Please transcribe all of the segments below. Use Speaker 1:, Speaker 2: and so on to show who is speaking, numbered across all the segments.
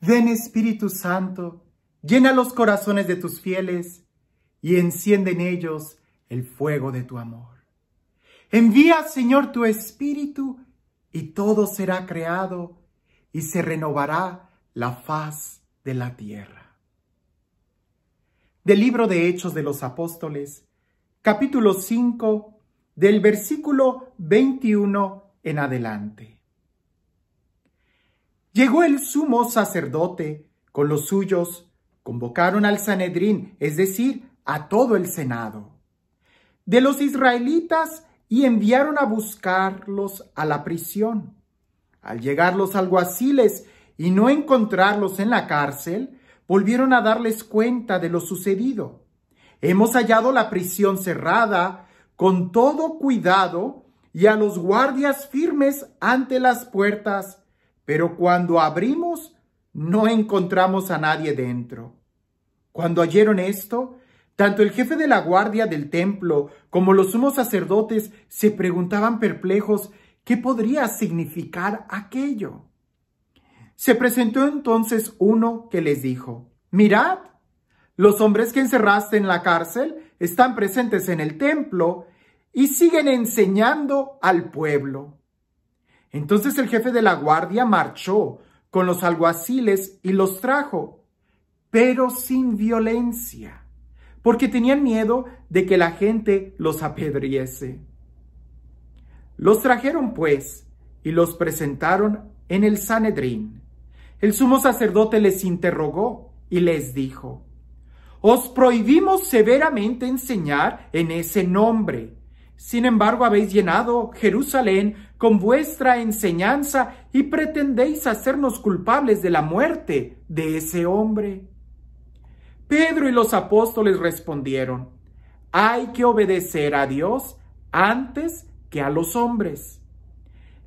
Speaker 1: Ven Espíritu Santo, llena los corazones de tus fieles y enciende en ellos el fuego de tu amor. Envía, Señor, tu Espíritu y todo será creado y se renovará la faz de la tierra. Del libro de Hechos de los Apóstoles, capítulo 5, del versículo 21 en adelante. Llegó el sumo sacerdote con los suyos, convocaron al Sanedrín, es decir, a todo el Senado, de los israelitas y enviaron a buscarlos a la prisión. Al llegar los alguaciles y no encontrarlos en la cárcel, volvieron a darles cuenta de lo sucedido. Hemos hallado la prisión cerrada con todo cuidado y a los guardias firmes ante las puertas pero cuando abrimos no encontramos a nadie dentro. Cuando oyeron esto, tanto el jefe de la guardia del templo como los sumos sacerdotes se preguntaban perplejos qué podría significar aquello. Se presentó entonces uno que les dijo, mirad, los hombres que encerraste en la cárcel están presentes en el templo y siguen enseñando al pueblo. Entonces el jefe de la guardia marchó con los alguaciles y los trajo, pero sin violencia, porque tenían miedo de que la gente los apedriese. Los trajeron pues y los presentaron en el Sanedrín. El sumo sacerdote les interrogó y les dijo, Os prohibimos severamente enseñar en ese nombre sin embargo, habéis llenado Jerusalén con vuestra enseñanza y pretendéis hacernos culpables de la muerte de ese hombre. Pedro y los apóstoles respondieron, hay que obedecer a Dios antes que a los hombres.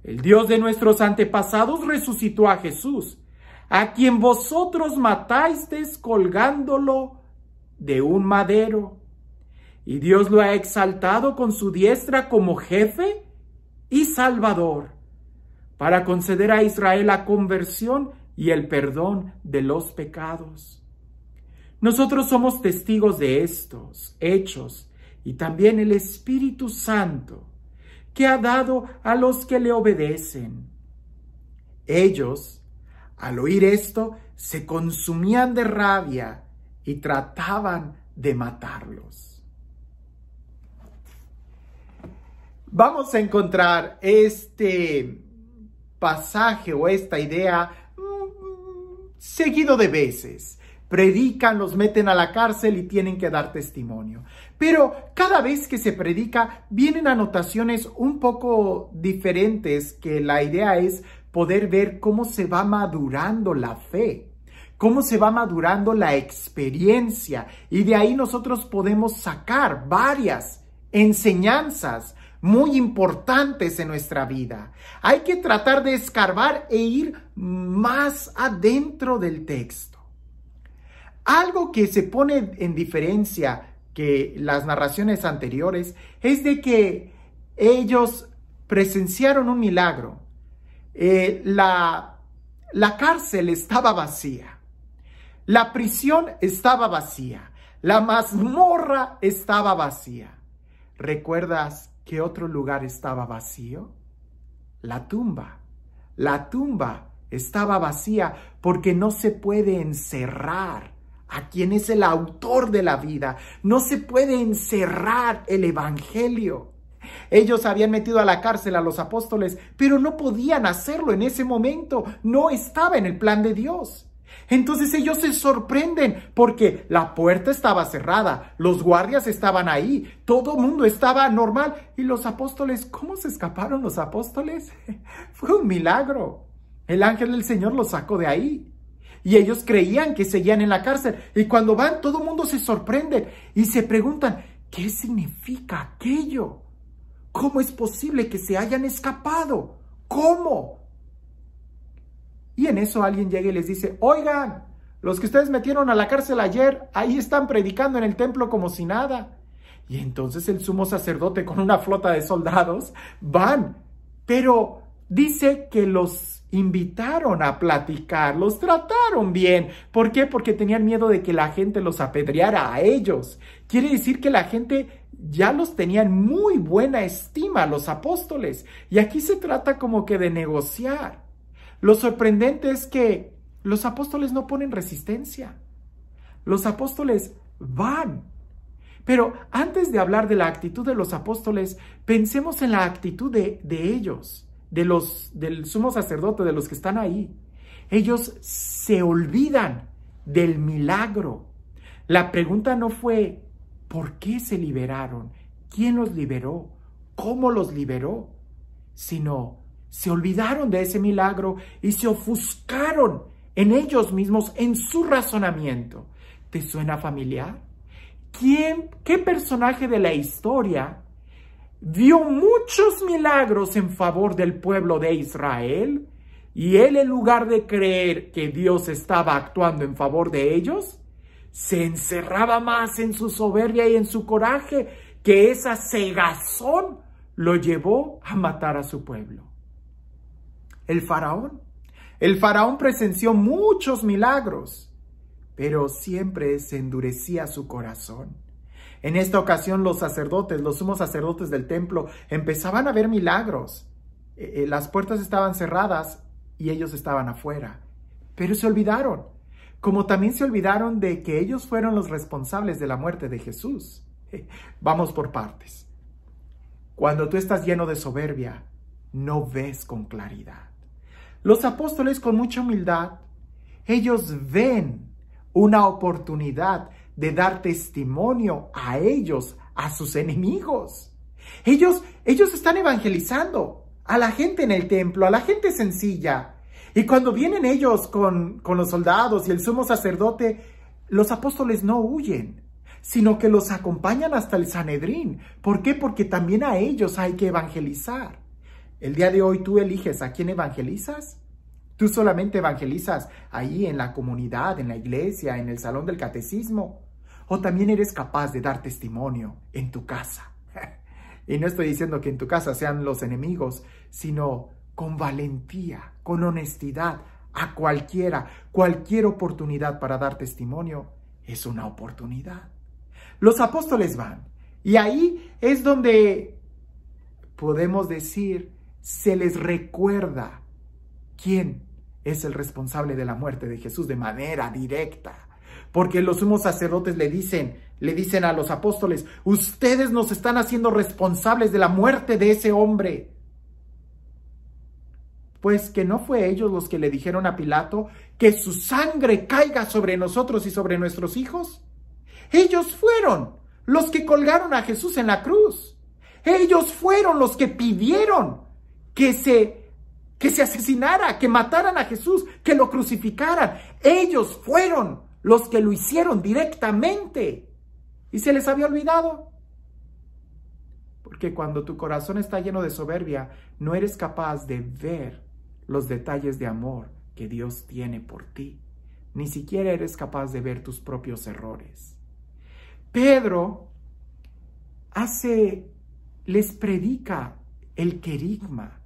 Speaker 1: El Dios de nuestros antepasados resucitó a Jesús, a quien vosotros matáis colgándolo de un madero y Dios lo ha exaltado con su diestra como jefe y salvador, para conceder a Israel la conversión y el perdón de los pecados. Nosotros somos testigos de estos hechos y también el Espíritu Santo, que ha dado a los que le obedecen. Ellos, al oír esto, se consumían de rabia y trataban de matarlos. vamos a encontrar este pasaje o esta idea mm, seguido de veces. Predican, los meten a la cárcel y tienen que dar testimonio. Pero cada vez que se predica, vienen anotaciones un poco diferentes que la idea es poder ver cómo se va madurando la fe cómo se va madurando la experiencia y de ahí nosotros podemos sacar varias enseñanzas muy importantes en nuestra vida. Hay que tratar de escarbar e ir más adentro del texto. Algo que se pone en diferencia que las narraciones anteriores es de que ellos presenciaron un milagro. Eh, la, la cárcel estaba vacía. La prisión estaba vacía. La mazmorra estaba vacía. ¿Recuerdas que otro lugar estaba vacío? La tumba. La tumba estaba vacía porque no se puede encerrar a quien es el autor de la vida. No se puede encerrar el Evangelio. Ellos habían metido a la cárcel a los apóstoles, pero no podían hacerlo en ese momento. No estaba en el plan de Dios. Entonces ellos se sorprenden porque la puerta estaba cerrada, los guardias estaban ahí, todo mundo estaba normal y los apóstoles, ¿cómo se escaparon los apóstoles? Fue un milagro. El ángel del Señor los sacó de ahí. Y ellos creían que seguían en la cárcel. Y cuando van, todo mundo se sorprende y se preguntan, ¿qué significa aquello? ¿Cómo es posible que se hayan escapado? ¿Cómo? Y en eso alguien llega y les dice, oigan, los que ustedes metieron a la cárcel ayer, ahí están predicando en el templo como si nada. Y entonces el sumo sacerdote con una flota de soldados van, pero dice que los invitaron a platicar, los trataron bien. ¿Por qué? Porque tenían miedo de que la gente los apedreara a ellos. Quiere decir que la gente ya los tenía en muy buena estima los apóstoles. Y aquí se trata como que de negociar. Lo sorprendente es que los apóstoles no ponen resistencia. Los apóstoles van. Pero antes de hablar de la actitud de los apóstoles, pensemos en la actitud de, de ellos, de los, del sumo sacerdote, de los que están ahí. Ellos se olvidan del milagro. La pregunta no fue, ¿por qué se liberaron? ¿Quién los liberó? ¿Cómo los liberó? Sino, se olvidaron de ese milagro y se ofuscaron en ellos mismos, en su razonamiento. ¿Te suena familiar? ¿Quién, qué personaje de la historia vio muchos milagros en favor del pueblo de Israel? Y él, en lugar de creer que Dios estaba actuando en favor de ellos, se encerraba más en su soberbia y en su coraje, que esa cegazón lo llevó a matar a su pueblo el faraón. El faraón presenció muchos milagros, pero siempre se endurecía su corazón. En esta ocasión los sacerdotes, los sumos sacerdotes del templo, empezaban a ver milagros. Eh, eh, las puertas estaban cerradas y ellos estaban afuera, pero se olvidaron, como también se olvidaron de que ellos fueron los responsables de la muerte de Jesús. vamos por partes. Cuando tú estás lleno de soberbia, no ves con claridad. Los apóstoles con mucha humildad, ellos ven una oportunidad de dar testimonio a ellos, a sus enemigos. Ellos, ellos están evangelizando a la gente en el templo, a la gente sencilla. Y cuando vienen ellos con, con los soldados y el sumo sacerdote, los apóstoles no huyen, sino que los acompañan hasta el Sanedrín. ¿Por qué? Porque también a ellos hay que evangelizar. El día de hoy tú eliges a quién evangelizas. Tú solamente evangelizas ahí en la comunidad, en la iglesia, en el salón del catecismo. O también eres capaz de dar testimonio en tu casa. y no estoy diciendo que en tu casa sean los enemigos, sino con valentía, con honestidad, a cualquiera, cualquier oportunidad para dar testimonio es una oportunidad. Los apóstoles van y ahí es donde podemos decir se les recuerda quién es el responsable de la muerte de Jesús de manera directa. Porque los sumos sacerdotes le dicen, le dicen a los apóstoles, ustedes nos están haciendo responsables de la muerte de ese hombre. Pues que no fue ellos los que le dijeron a Pilato que su sangre caiga sobre nosotros y sobre nuestros hijos. Ellos fueron los que colgaron a Jesús en la cruz. Ellos fueron los que pidieron que se, que se asesinara, que mataran a Jesús, que lo crucificaran. Ellos fueron los que lo hicieron directamente. Y se les había olvidado. Porque cuando tu corazón está lleno de soberbia, no eres capaz de ver los detalles de amor que Dios tiene por ti. Ni siquiera eres capaz de ver tus propios errores. Pedro hace, les predica el querigma,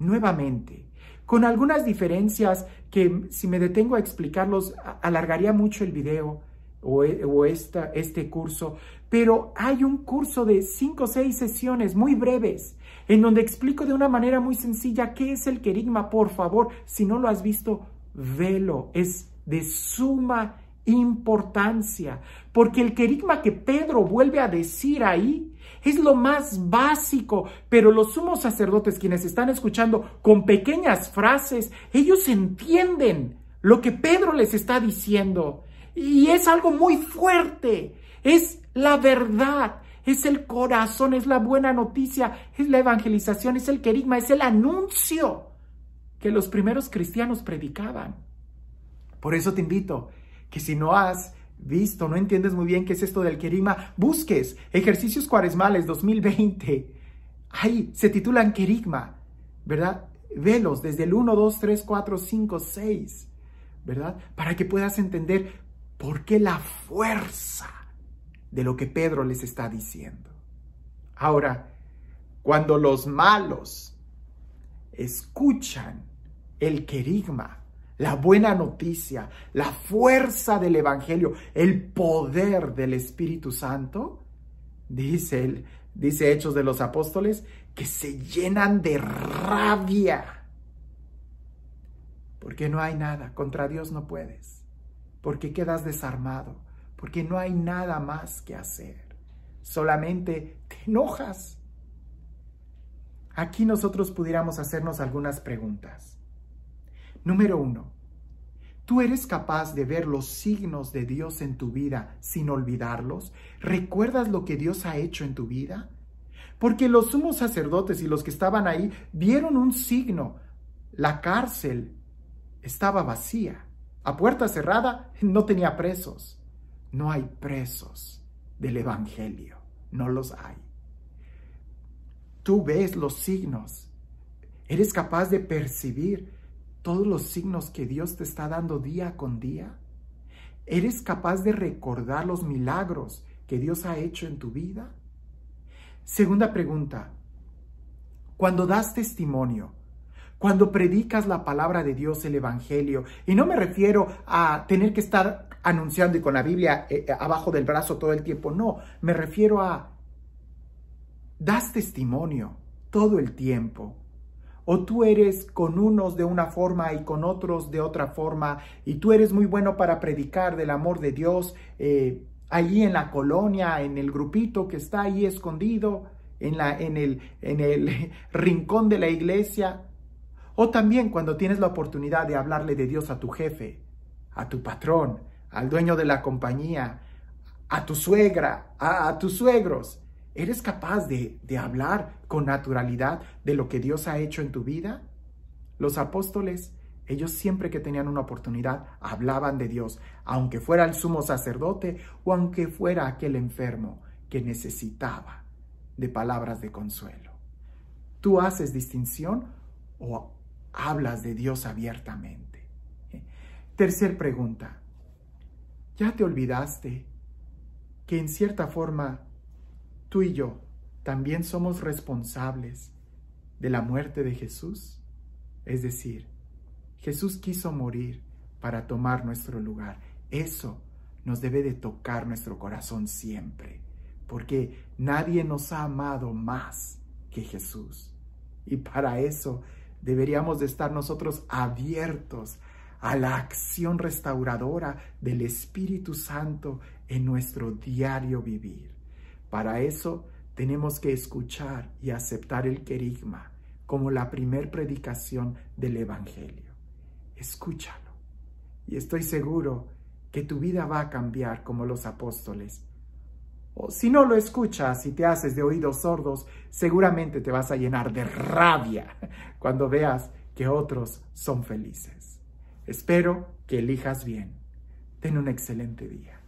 Speaker 1: nuevamente, con algunas diferencias que si me detengo a explicarlos alargaría mucho el video e, o, esta, este curso, pero hay un curso de cinco o seis sesiones muy breves en donde explico de una manera muy sencilla qué es el querigma, por favor, si no lo has visto, velo, es de suma importancia, porque el querigma que Pedro vuelve a decir ahí es lo más básico, pero los sumos sacerdotes quienes están escuchando con pequeñas frases, ellos entienden lo que Pedro les está diciendo. Y es algo muy fuerte, es la verdad, es el corazón, es la buena noticia, es la evangelización, es el querigma, es el anuncio que los primeros cristianos predicaban. Por eso te invito que si no has visto, no entiendes muy bien qué es esto del querigma, busques ejercicios cuaresmales 2020. Ahí se titulan querigma, ¿verdad? Velos desde el 1, 2, 3, 4, 5, 6, ¿verdad? Para que puedas entender por qué la fuerza de lo que Pedro les está diciendo. Ahora, cuando los malos escuchan el querigma, la buena noticia, la fuerza del Evangelio, el poder del Espíritu Santo, dice, él, dice Hechos de los Apóstoles, que se llenan de rabia. Porque no hay nada, contra Dios no puedes, porque quedas desarmado, porque no hay nada más que hacer, solamente te enojas. Aquí nosotros pudiéramos hacernos algunas preguntas. Número uno, tú eres capaz de ver los signos de Dios en tu vida sin olvidarlos. ¿Recuerdas lo que Dios ha hecho en tu vida? Porque los sumos sacerdotes y los que estaban ahí vieron un signo. La cárcel estaba vacía. A puerta cerrada no tenía presos. No hay presos del Evangelio. No los hay. Tú ves los signos. Eres capaz de percibir todos los signos que Dios te está dando día con día? ¿Eres capaz de recordar los milagros que Dios ha hecho en tu vida? Segunda pregunta. Cuando das testimonio, cuando predicas la palabra de Dios, el Evangelio, y no me refiero a tener que estar anunciando y con la Biblia eh, eh, abajo del brazo todo el tiempo, no, me refiero a das testimonio todo el tiempo o tú eres con unos de una forma y con otros de otra forma, y tú eres muy bueno para predicar del amor de Dios eh, allí en la colonia, en el grupito que está ahí escondido, en, la, en, el, en el rincón de la iglesia, o también cuando tienes la oportunidad de hablarle de Dios a tu jefe, a tu patrón, al dueño de la compañía, a tu suegra, a tus suegros. ¿Eres capaz de, hablar con naturalidad de lo que Dios ha hecho en tu vida? Los apóstoles ellos siempre que tenían una oportunidad hablaban de Dios, aunque fuera el sumo sacerdote o aunque fuera aquel enfermo que necesitaba de palabras de consuelo. ¿Tú haces distinción o hablas de Dios abiertamente? Tercer pregunta. ¿Ya te olvidaste que en cierta forma tú y yo también somos responsables de la muerte de Jesús. Es decir, Jesús quiso morir para tomar nuestro lugar. Eso nos debe de tocar nuestro corazón siempre, porque nadie nos ha amado más que Jesús. Y para eso deberíamos de estar nosotros abiertos a la acción restauradora del Espíritu Santo en nuestro diario vivir. Para eso tenemos que escuchar y aceptar el querigma como la primer predicación del Evangelio. Escúchalo. Y estoy seguro que tu vida va a cambiar como los apóstoles. O si no lo escuchas y te haces de oídos sordos, seguramente te vas a llenar de rabia cuando veas que otros son felices. Espero que elijas bien. Ten un excelente día.